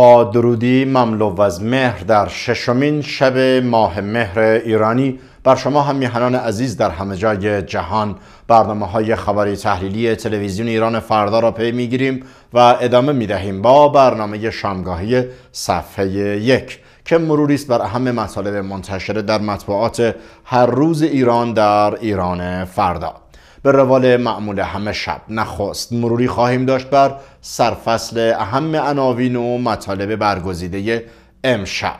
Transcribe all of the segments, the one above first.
با درودی مملو از مهر در ششمین شب ماه مهر ایرانی بر شما هم میهنان عزیز در همه جای جهان برنامه های خبری تحلیلی تلویزیون ایران فردا را پی میگیریم و ادامه میدهیم با برنامه شامگاهی صفحه یک که مروری است بر اهم مطالب منتشره در مطبوعات هر روز ایران در ایران فردا به روال معمول همه شب نخواست مروری خواهیم داشت بر سرفصل اهم عناوین و مطالب برگزیده امشب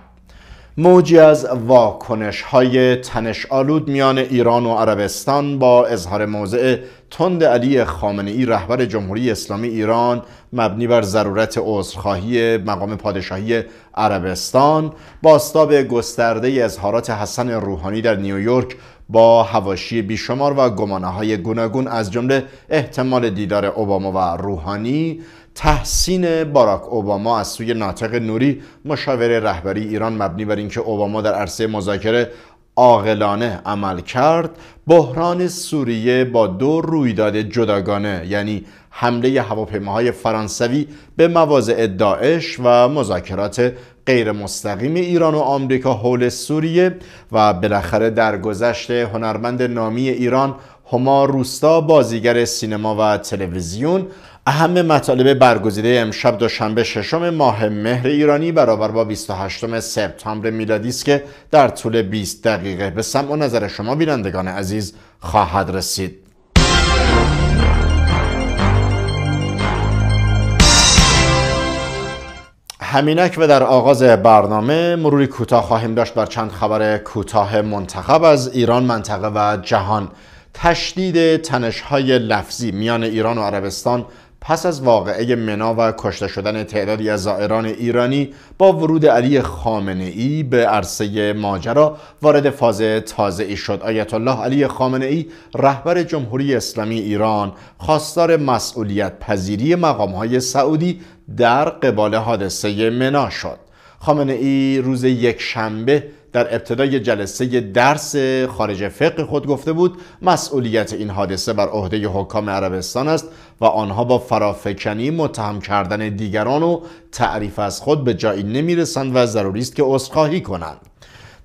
موجی از واکنش های تنش آلود میان ایران و عربستان با اظهار موضع تند علی خامنه ای رهبر جمهوری اسلامی ایران مبنی بر ضرورت عذرخواهی مقام پادشاهی عربستان باستاب گسترده اظهارات حسن روحانی در نیویورک با هواشی بیشمار و گمانه های گوناگون از جمله احتمال دیدار اوباما و روحانی تحسین باراک اوباما از سوی ناطق نوری مشاور رهبری ایران مبنی بر اینکه اوباما در عرصه مذاکره عاقلانه عمل کرد بحران سوریه با دو رویداد جداگانه یعنی حمله هواپیماهای فرانسوی به مواضع داعش و مذاکرات غیر مستقیم ایران و آمریکا حول سوریه و بالاخره گذشت هنرمند نامی ایران هما روستا بازیگر سینما و تلویزیون اهم مطالب برگزیده امشب دوشنبه ششم ماه مهر ایرانی برابر با 28 سپتامبر میلادی است که در طول 20 دقیقه به سمع و نظر شما بینندگان عزیز خواهد رسید همینک و در آغاز برنامه مروری کوتاه خواهیم داشت بر چند خبر کوتاه منتخب از ایران منطقه و جهان تشدید تنشهای لفظی میان ایران و عربستان پس از واقعه منا و کشته شدن تعدادی از زائران ایرانی با ورود علی خامنه ای به عرصه ماجرا وارد فاز تازه ای شد آیت الله علی خامنه ای رهبر جمهوری اسلامی ایران خواستار مسئولیت پذیری مقام های سعودی در قبال حادثه منا شد خامنه ای روز یک شنبه در ابتدای جلسه درس خارج فقه خود گفته بود مسئولیت این حادثه بر عهده حکام عربستان است و آنها با فرافکنی متهم کردن دیگران و تعریف از خود به جایی نمیرسند و ضروری است که عذرخواهی کنند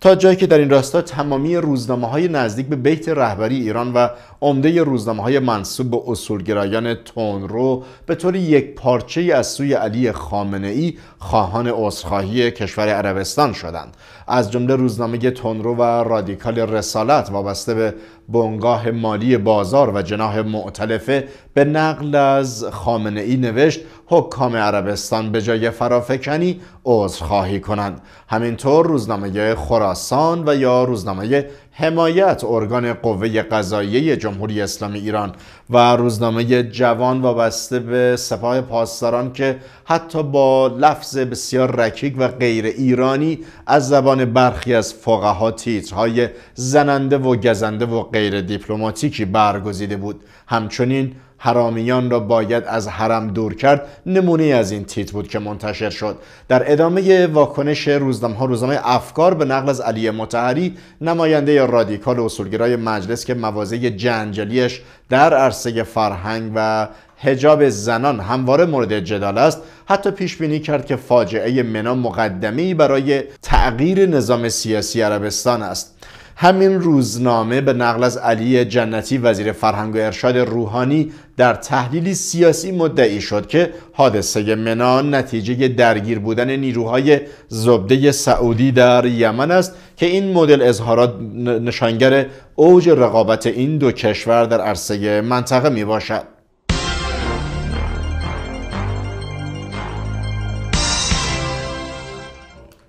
تا جایی که در این راستا تمامی روزنامه های نزدیک به بیت رهبری ایران و عمده روزنامه های منصوب به اصولگرایان تونرو به طور یک پارچه از سوی علی خامنه ای خواهان عذرخواهی کشور عربستان شدند از جمله روزنامه تونرو و رادیکال رسالت وابسته به بنگاه مالی بازار و جناح معتلفه به نقل از خامنه ای نوشت حکام عربستان به جای فرافکنی عذرخواهی کنند همینطور روزنامه خراسان و یا روزنامه حمایت ارگان قوه قضاییه جمهوری اسلامی ایران و روزنامه جوان وابسته به سپاه پاسداران که حتی با لفظ بسیار رکیک و غیر ایرانی از زبان برخی از فقها تیترهای زننده و گزنده و غیر دیپلماتیکی برگزیده بود همچنین حرامیان را باید از حرم دور کرد نمونه از این تیت بود که منتشر شد در ادامه واکنش روزنامه ها روزنامه افکار به نقل از علی متحری نماینده رادیکال اصولگرای مجلس که موازه جنجلیش در عرصه فرهنگ و هجاب زنان همواره مورد جدال است حتی پیش بینی کرد که فاجعه منا مقدمی برای تغییر نظام سیاسی عربستان است همین روزنامه به نقل از علی جنتی وزیر فرهنگ و ارشاد روحانی در تحلیلی سیاسی مدعی شد که حادثه منان نتیجه درگیر بودن نیروهای زبده سعودی در یمن است که این مدل اظهارات نشانگر اوج رقابت این دو کشور در عرصه منطقه می باشد.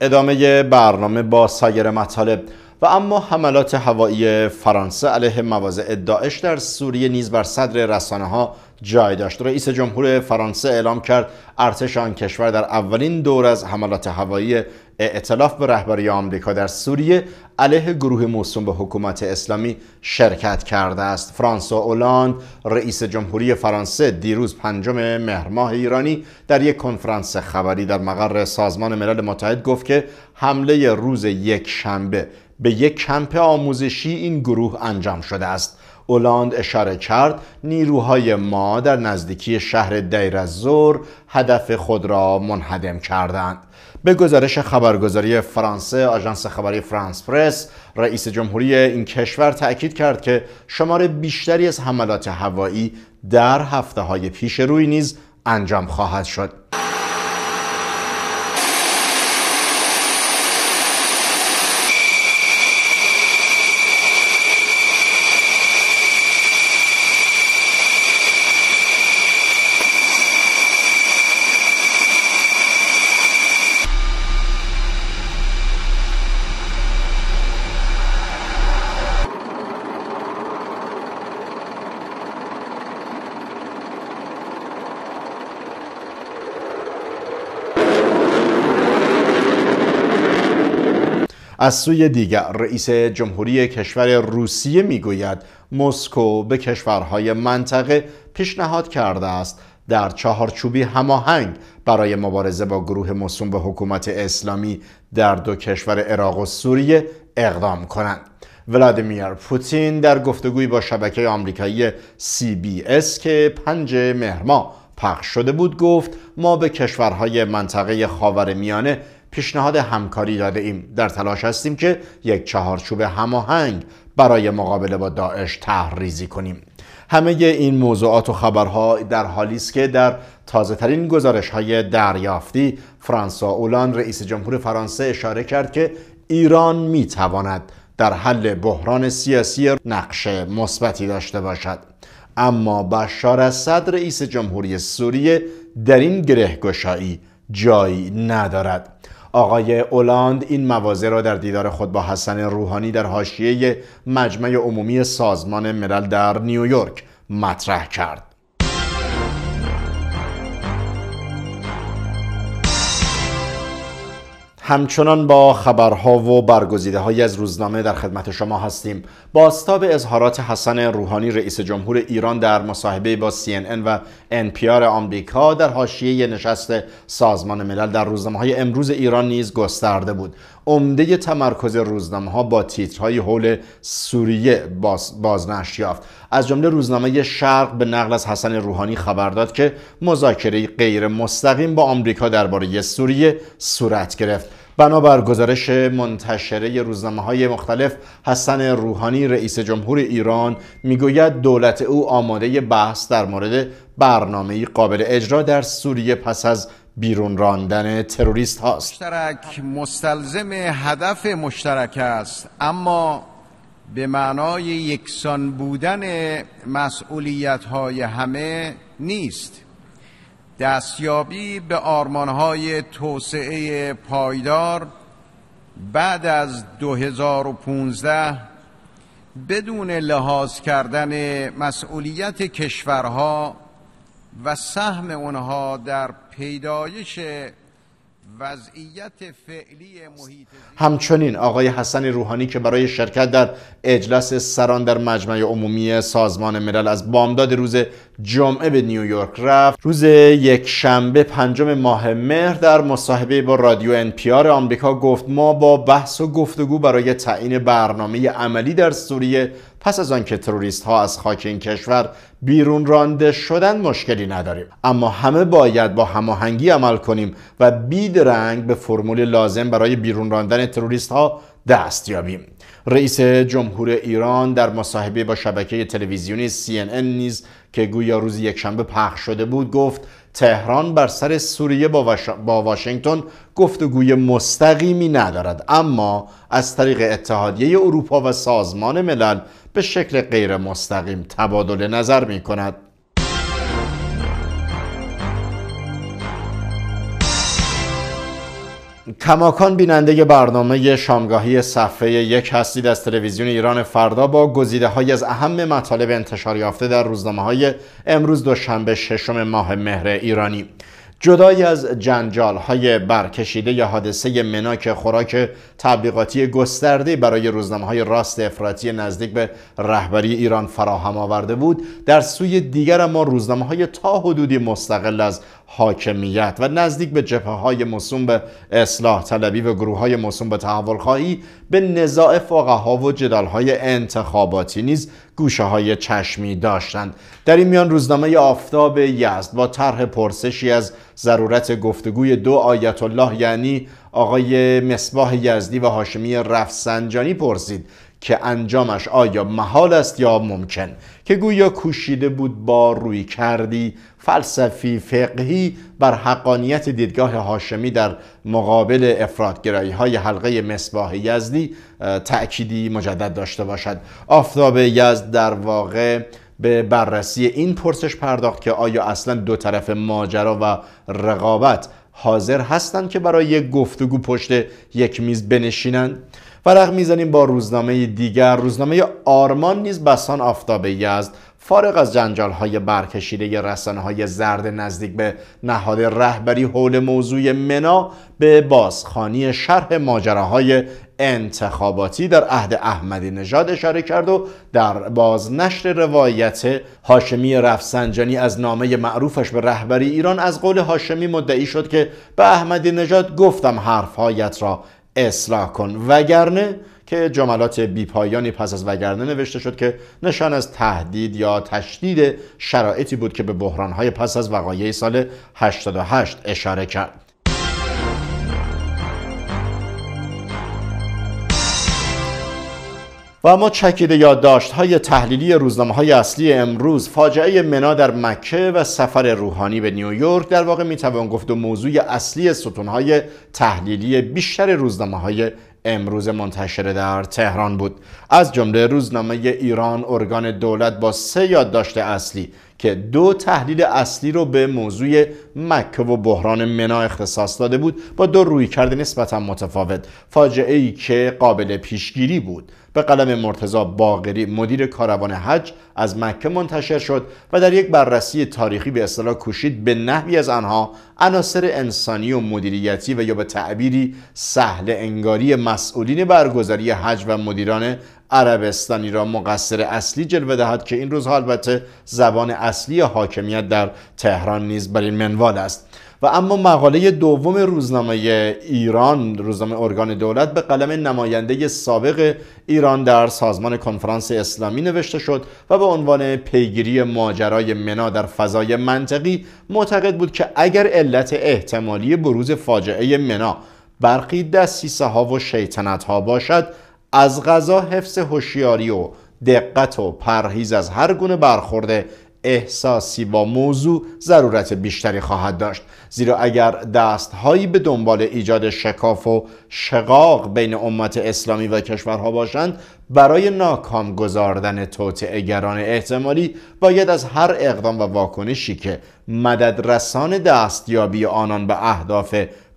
ادامه برنامه با سایر مطالب و اما حملات هوایی فرانسه علیه مواضع داعش در سوریه نیز بر صدر رسانه ها جای داشت رئیس جمهور فرانسه اعلام کرد ارتش آن کشور در اولین دور از حملات هوایی ائتلاف به رهبری آمریکا در سوریه علیه گروه موسوم به حکومت اسلامی شرکت کرده است فرانسوا اولاند رئیس جمهوری فرانسه دیروز پنجم مهر ماه ایرانی در یک کنفرانس خبری در مقر سازمان ملل متحد گفت که حمله روز یک شنبه به یک کمپ آموزشی این گروه انجام شده است اولاند اشاره کرد نیروهای ما در نزدیکی شهر دیرزور هدف خود را منهدم کردند به گزارش خبرگزاری فرانسه آژانس خبری فرانس پرس رئیس جمهوری این کشور تأکید کرد که شمار بیشتری از حملات هوایی در هفته های پیش روی نیز انجام خواهد شد از سوی دیگر رئیس جمهوری کشور روسیه میگوید مسکو به کشورهای منطقه پیشنهاد کرده است در چهارچوبی هماهنگ برای مبارزه با گروه مصوم به حکومت اسلامی در دو کشور عراق و سوریه اقدام کنند ولادیمیر پوتین در گفتگویی با شبکه آمریکایی CBS که پنج مهر پخش شده بود گفت ما به کشورهای منطقه خاورمیانه پیشنهاد همکاری داده ایم در تلاش هستیم که یک چهارچوب هماهنگ برای مقابله با داعش تحریزی کنیم همه این موضوعات و خبرها در حالی است که در تازه ترین گزارش های دریافتی فرانسا اولان رئیس جمهور فرانسه اشاره کرد که ایران می تواند در حل بحران سیاسی نقش مثبتی داشته باشد اما بشار اسد رئیس جمهوری سوریه در این گره گشایی جایی ندارد آقای اولاند این مواضع را در دیدار خود با حسن روحانی در حاشیه مجمع عمومی سازمان ملل در نیویورک مطرح کرد همچنان با خبرها و برگزیده های از روزنامه در خدمت شما هستیم باستاب اظهارات حسن روحانی رئیس جمهور ایران در مصاحبه با CNN و NPR آمریکا در حاشیه نشست سازمان ملل در روزنامه های امروز ایران نیز گسترده بود عمده تمرکز روزنامه ها با تیترهای حول سوریه باز، بازنشت یافت از جمله روزنامه شرق به نقل از حسن روحانی خبر داد که مذاکره غیر مستقیم با آمریکا درباره سوریه صورت گرفت بنابر گزارش منتشره روزنامه های مختلف حسن روحانی رئیس جمهور ایران میگوید دولت او آماده بحث در مورد برنامه قابل اجرا در سوریه پس از بیرون راندن تروریست هاست مشترک مستلزم هدف مشترک است اما به معنای یکسان بودن مسئولیت های همه نیست دستیابی به آرمان های توسعه پایدار بعد از 2015 بدون لحاظ کردن مسئولیت کشورها و سهم آنها در پیدایش همچنین آقای حسن روحانی که برای شرکت در اجلاس سران در مجمع عمومی سازمان ملل از بامداد روز جمعه به نیویورک رفت روز یک شنبه پنجم ماه مهر در مصاحبه با رادیو انپیار آمریکا گفت ما با بحث و گفتگو برای تعیین برنامه عملی در سوریه پس از آنکه تروریست ها از خاک این کشور بیرون رانده شدن مشکلی نداریم اما همه باید با هماهنگی عمل کنیم و بیدرنگ به فرمول لازم برای بیرون راندن تروریست ها دست یابیم رئیس جمهور ایران در مصاحبه با شبکه تلویزیونی CNN نیز که گویا روز یکشنبه پخش شده بود گفت تهران بر سر سوریه با واشنگتن گفتگوی مستقیمی ندارد اما از طریق اتحادیه اروپا و سازمان ملل به شکل غیر مستقیم تبادل نظر می کند کماکان بیننده برنامه شامگاهی صفحه یک هستید از تلویزیون ایران فردا با گزیده های از اهم مطالب انتشار یافته در روزنامه های امروز دوشنبه ششم ماه مهر ایرانی جدای از جنجال های برکشیده یا حادثه مناک خوراک تبلیغاتی گسترده برای روزنامه های راست افراطی نزدیک به رهبری ایران فراهم آورده بود در سوی دیگر ما روزنامه های تا حدودی مستقل از حاکمیت و نزدیک به جبهه های مصوم به اصلاح طلبی و گروه های مصوم به تحول خواهی به نزاع فقها و جدال های انتخاباتی نیز گوشه های چشمی داشتند در این میان روزنامه آفتاب یزد با طرح پرسشی از ضرورت گفتگوی دو آیت الله یعنی آقای مصباح یزدی و هاشمی رفسنجانی پرسید که انجامش آیا محال است یا ممکن که گویا کوشیده بود با روی کردی فلسفی فقهی بر حقانیت دیدگاه هاشمی در مقابل افرادگرایی های حلقه مصباح یزدی تأکیدی مجدد داشته باشد آفتاب یزد در واقع به بررسی این پرسش پرداخت که آیا اصلا دو طرف ماجرا و رقابت حاضر هستند که برای یک گفتگو پشت یک میز بنشینند ورق میزنیم با روزنامه دیگر روزنامه آرمان نیز بسان آفتاب یزد فارغ از جنجال های برکشیده رسانه های زرد نزدیک به نهاد رهبری حول موضوع منا به بازخانی شرح ماجراهای انتخاباتی در عهد احمدی نژاد اشاره کرد و در بازنشر روایت هاشمی رفسنجانی از نامه معروفش به رهبری ایران از قول هاشمی مدعی شد که به احمدی نژاد گفتم حرفهایت را اصلاح کن وگرنه که جملات بیپایانی پس از وگرنه نوشته شد که نشان از تهدید یا تشدید شرایطی بود که به بحرانهای پس از وقایع سال 88 اشاره کرد و اما چکیده یادداشت های تحلیلی روزنامه های اصلی امروز فاجعه منا در مکه و سفر روحانی به نیویورک در واقع میتوان گفت و موضوع اصلی ستون های تحلیلی بیشتر روزنامه های امروز منتشر در تهران بود از جمله روزنامه ایران ارگان دولت با سه یادداشت اصلی که دو تحلیل اصلی رو به موضوع مکه و بحران منا اختصاص داده بود با دو رویکرد نسبتا متفاوت فاجعه ای که قابل پیشگیری بود به قلم مرتزا باغری، مدیر کاروان حج از مکه منتشر شد و در یک بررسی تاریخی به اصطلاح کوشید به نحوی از آنها عناصر انسانی و مدیریتی و یا به تعبیری سهل انگاری مسئولین برگزاری حج و مدیران عربستانی را مقصر اصلی جلوه دهد که این روزها البته زبان اصلی حاکمیت در تهران نیز بر این منوال است و اما مقاله دوم روزنامه ایران روزنامه ارگان دولت به قلم نماینده سابق ایران در سازمان کنفرانس اسلامی نوشته شد و به عنوان پیگیری ماجرای منا در فضای منطقی معتقد بود که اگر علت احتمالی بروز فاجعه منا برقی دستیسه ها و شیطنت ها باشد از غذا حفظ هوشیاری و دقت و پرهیز از هر گونه برخورده احساسی با موضوع ضرورت بیشتری خواهد داشت زیرا اگر دستهایی به دنبال ایجاد شکاف و شقاق بین امت اسلامی و کشورها باشند برای ناکام گذاردن توطئهگران احتمالی باید از هر اقدام و واکنشی که مدد رسان دستیابی آنان به اهداف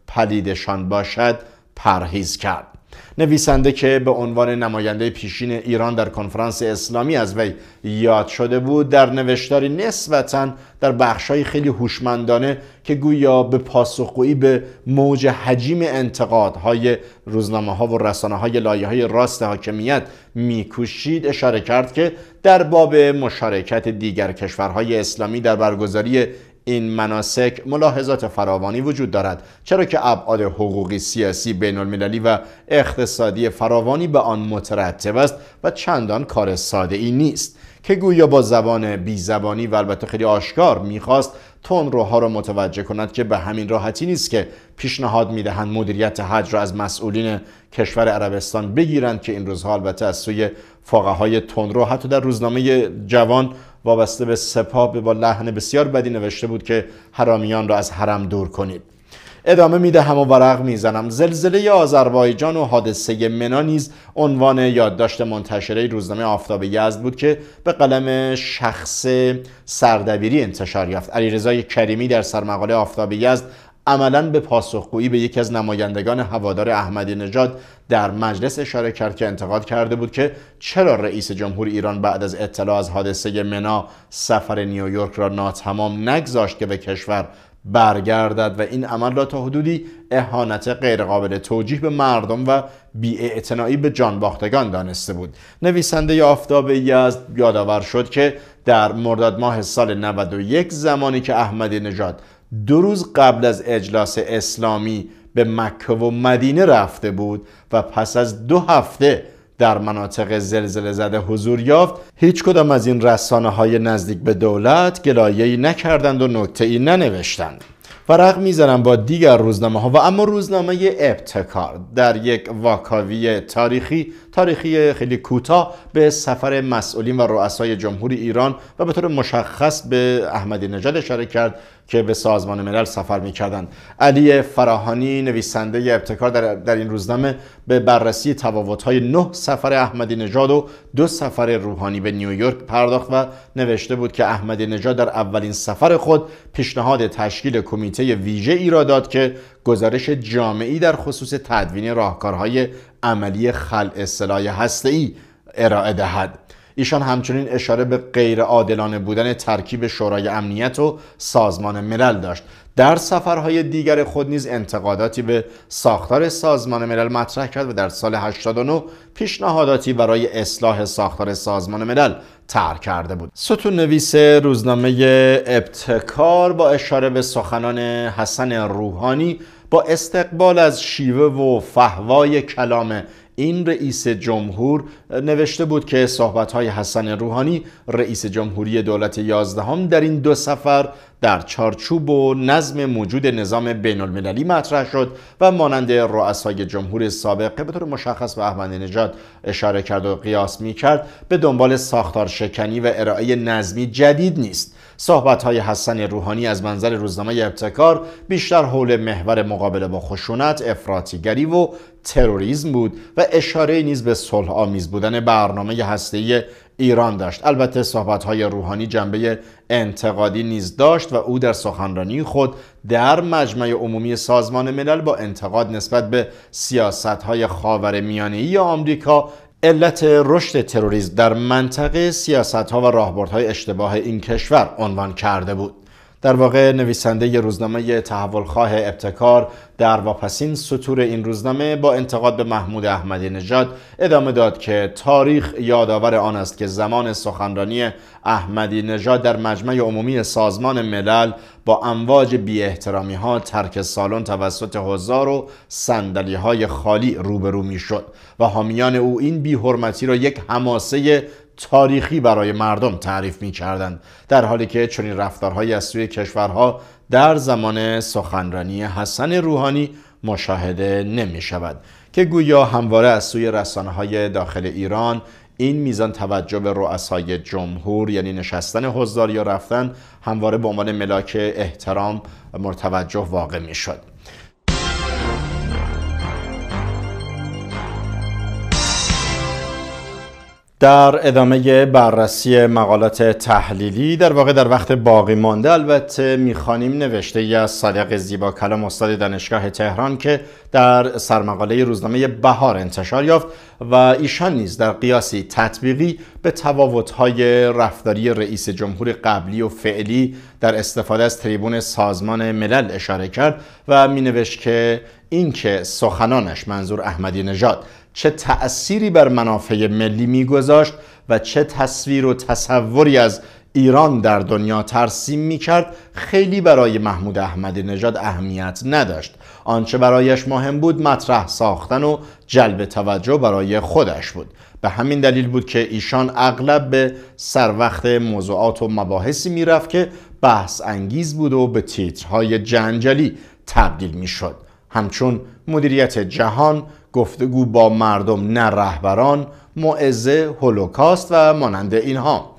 پلیدشان باشد پرهیز کرد نویسنده که به عنوان نماینده پیشین ایران در کنفرانس اسلامی از وی یاد شده بود در نوشتاری نسبتا در بخشهای خیلی هوشمندانه که گویا به پاسخگویی به موج حجیم انتقادهای روزنامه ها و رسانه های لایه های راست حاکمیت میکوشید اشاره کرد که در باب مشارکت دیگر کشورهای اسلامی در برگزاری این مناسک ملاحظات فراوانی وجود دارد چرا که ابعاد حقوقی سیاسی بین المللی و اقتصادی فراوانی به آن مترتب است و چندان کار ساده ای نیست که گویا با زبان بیزبانی و البته خیلی آشکار میخواست تون روها را متوجه کند که به همین راحتی نیست که پیشنهاد میدهند مدیریت حج را از مسئولین کشور عربستان بگیرند که این روزها البته از سوی فقهای تون رو حتی در روزنامه جوان وابسته به سپاه با لحن بسیار بدی نوشته بود که حرامیان را از حرم دور کنید ادامه میدهم و ورق میزنم زلزله آذربایجان و حادثه منا نیز عنوان یادداشت منتشره روزنامه آفتاب یزد بود که به قلم شخص سردبیری انتشار یافت علیرضا کریمی در سرمقاله آفتاب یزد عملا به پاسخگویی به یکی از نمایندگان هوادار احمدی نژاد در مجلس اشاره کرد که انتقاد کرده بود که چرا رئیس جمهور ایران بعد از اطلاع از حادثه منا سفر نیویورک را ناتمام نگذاشت که به کشور برگردد و این عمل را تا حدودی اهانت غیرقابل توجیه به مردم و بیاعتنایی به جان باختگان دانسته بود نویسنده آفتاب یزد یادآور شد که در مرداد ماه سال 91 زمانی که احمدی نژاد دو روز قبل از اجلاس اسلامی به مکه و مدینه رفته بود و پس از دو هفته در مناطق زلزله زده حضور یافت هیچ کدام از این رسانه های نزدیک به دولت ای نکردند و نکته ای ننوشتند فرق میزنم با دیگر روزنامه ها و اما روزنامه ابتکار در یک واکاوی تاریخی تاریخی خیلی کوتاه به سفر مسئولین و رؤسای جمهوری ایران و به طور مشخص به احمدی نژاد اشاره کرد که به سازمان ملل سفر میکردند علی فراهانی نویسنده ابتکار در, در این روزنامه به بررسی های نه سفر احمدی نژاد و دو سفر روحانی به نیویورک پرداخت و نوشته بود که احمدی نژاد در اولین سفر خود پیشنهاد تشکیل کمیته ویژه ای را داد که گزارش جامعی در خصوص تدوین راهکارهای عملی خلع سلاح هسته‌ای ارائه دهد ایشان همچنین اشاره به غیر عادلانه بودن ترکیب شورای امنیت و سازمان ملل داشت در سفرهای دیگر خود نیز انتقاداتی به ساختار سازمان ملل مطرح کرد و در سال 89 پیشنهاداتی برای اصلاح ساختار سازمان ملل تر کرده بود ستون نویس روزنامه ابتکار با اشاره به سخنان حسن روحانی با استقبال از شیوه و فهوای کلام این رئیس جمهور نوشته بود که صحبت های حسن روحانی رئیس جمهوری دولت یازدهم در این دو سفر در چارچوب و نظم موجود نظام بین المللی مطرح شد و مانند رؤسای جمهور سابق به طور مشخص به احمد نژاد اشاره کرد و قیاس می کرد به دنبال ساختار شکنی و ارائه نظمی جدید نیست صحبت های حسن روحانی از منظر روزنامه ابتکار بیشتر حول محور مقابله با خشونت، افراطیگری و تروریسم بود و اشاره نیز به صلح آمیز بودن برنامه هسته‌ای ایران داشت البته صحبت های روحانی جنبه انتقادی نیز داشت و او در سخنرانی خود در مجمع عمومی سازمان ملل با انتقاد نسبت به سیاست های خاور میانه ای آمریکا علت رشد تروریسم در منطقه سیاست ها و راهبردهای اشتباه این کشور عنوان کرده بود در واقع نویسنده ی روزنامه تحولخواه ابتکار در واپسین سطور این روزنامه با انتقاد به محمود احمدی نژاد ادامه داد که تاریخ یادآور آن است که زمان سخنرانی احمدی نژاد در مجمع عمومی سازمان ملل با امواج بی احترامی ها ترک سالن توسط هزار و سندلی های خالی روبرو می شد و حامیان او این بی حرمتی را یک حماسه تاریخی برای مردم تعریف می کردند در حالی که چنین رفتارهایی از سوی کشورها در زمان سخنرانی حسن روحانی مشاهده نمی شود که گویا همواره از سوی رسانه های داخل ایران این میزان توجه به رؤسای جمهور یعنی نشستن حضار یا رفتن همواره به عنوان ملاک احترام مرتوجه واقع می شد در ادامه بررسی مقالات تحلیلی در واقع در وقت باقی مانده البته میخوانیم نوشته ای از زیبا کلام استاد دانشگاه تهران که در سرمقاله روزنامه بهار انتشار یافت و ایشان نیز در قیاسی تطبیقی به تواوتهای رفتاری رئیس جمهور قبلی و فعلی در استفاده از تریبون سازمان ملل اشاره کرد و مینوشت که اینکه سخنانش منظور احمدی نژاد چه تأثیری بر منافع ملی میگذاشت و چه تصویر و تصوری از ایران در دنیا ترسیم می کرد خیلی برای محمود احمدی نژاد اهمیت نداشت آنچه برایش مهم بود مطرح ساختن و جلب توجه برای خودش بود به همین دلیل بود که ایشان اغلب به سروقت موضوعات و مباحثی میرفت که بحث انگیز بود و به تیترهای جنجالی تبدیل میشد همچون مدیریت جهان گفتگو با مردم نه رهبران معزه هولوکاست و مانند اینها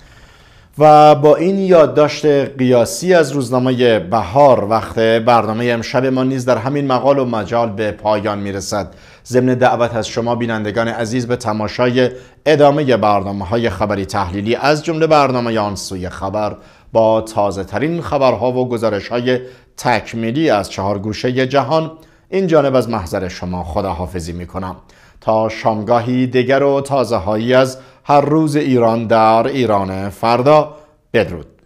و با این یادداشت قیاسی از روزنامه بهار وقت برنامه امشب ما نیز در همین مقال و مجال به پایان میرسد ضمن دعوت از شما بینندگان عزیز به تماشای ادامه برنامه های خبری تحلیلی از جمله برنامه آن سوی خبر با تازه ترین خبرها و گزارش های تکمیلی از چهار گوشه جهان این جانب از محضر شما خداحافظی می کنم تا شامگاهی دیگر و تازه هایی از هر روز ایران در ایران فردا بدرود